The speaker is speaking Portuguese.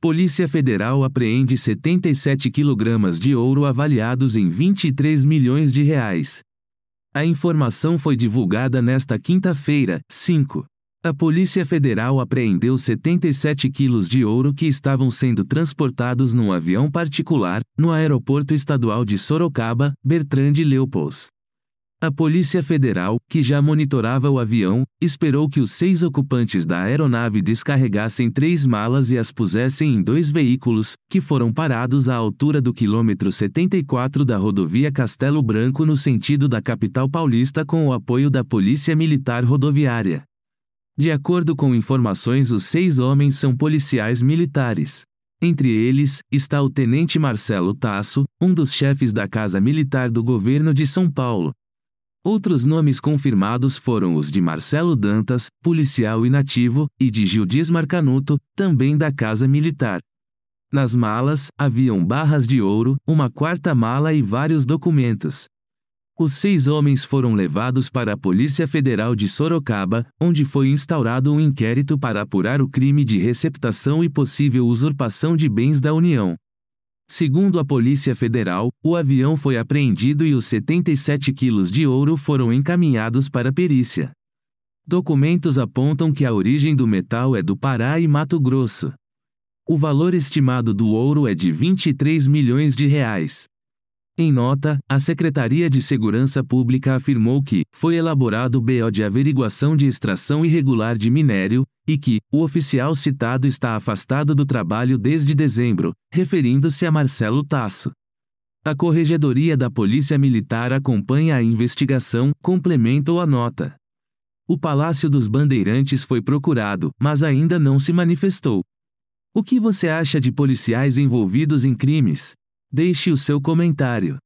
Polícia Federal apreende 77 quilogramas de ouro avaliados em 23 milhões de reais. A informação foi divulgada nesta quinta-feira, 5. A Polícia Federal apreendeu 77 quilos de ouro que estavam sendo transportados num avião particular, no aeroporto estadual de Sorocaba, Bertrand Leopold. A Polícia Federal, que já monitorava o avião, esperou que os seis ocupantes da aeronave descarregassem três malas e as pusessem em dois veículos, que foram parados à altura do quilômetro 74 da rodovia Castelo Branco no sentido da capital paulista com o apoio da Polícia Militar Rodoviária. De acordo com informações, os seis homens são policiais militares. Entre eles, está o Tenente Marcelo Tasso, um dos chefes da Casa Militar do Governo de São Paulo, Outros nomes confirmados foram os de Marcelo Dantas, policial inativo, e de Gildis Marcanuto, também da Casa Militar. Nas malas, haviam barras de ouro, uma quarta mala e vários documentos. Os seis homens foram levados para a Polícia Federal de Sorocaba, onde foi instaurado um inquérito para apurar o crime de receptação e possível usurpação de bens da União. Segundo a Polícia Federal, o avião foi apreendido e os 77 quilos de ouro foram encaminhados para perícia. Documentos apontam que a origem do metal é do Pará e Mato Grosso. O valor estimado do ouro é de 23 milhões de reais. Em nota, a Secretaria de Segurança Pública afirmou que foi elaborado BO de averiguação de extração irregular de minério, e que o oficial citado está afastado do trabalho desde dezembro, referindo-se a Marcelo Tasso. A Corregedoria da Polícia Militar acompanha a investigação, complementou a nota. O Palácio dos Bandeirantes foi procurado, mas ainda não se manifestou. O que você acha de policiais envolvidos em crimes? Deixe o seu comentário.